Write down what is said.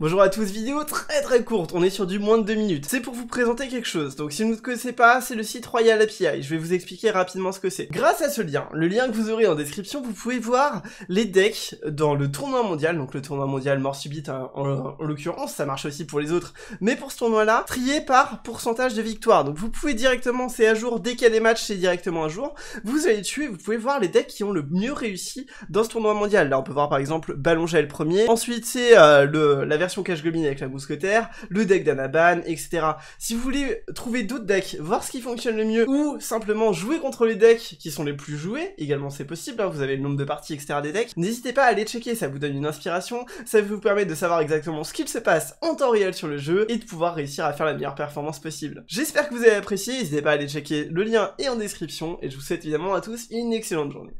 Bonjour à tous, vidéo très très courte, on est sur du moins de 2 minutes. C'est pour vous présenter quelque chose, donc si vous ne connaissez pas, c'est le site Royal API, je vais vous expliquer rapidement ce que c'est. Grâce à ce lien, le lien que vous aurez en description, vous pouvez voir les decks dans le tournoi mondial, donc le tournoi mondial mort subite hein, en, l'occurrence, ça marche aussi pour les autres, mais pour ce tournoi-là, trié par pourcentage de victoire. Donc vous pouvez directement, c'est à jour, dès qu'il y a des matchs, c'est directement à jour, vous allez tuer, vous pouvez voir les decks qui ont le mieux réussi dans ce tournoi mondial. Là on peut voir par exemple Ballon le premier, ensuite c'est euh, le la version cache goblin avec la mousquetaire, le deck d'Anaban, etc. Si vous voulez trouver d'autres decks, voir ce qui fonctionne le mieux, ou simplement jouer contre les decks qui sont les plus joués, également c'est possible, hein, vous avez le nombre de parties, etc. des decks, n'hésitez pas à aller checker, ça vous donne une inspiration, ça vous permet de savoir exactement ce qu'il se passe en temps réel sur le jeu, et de pouvoir réussir à faire la meilleure performance possible. J'espère que vous avez apprécié, n'hésitez pas à aller checker, le lien est en description, et je vous souhaite évidemment à tous une excellente journée.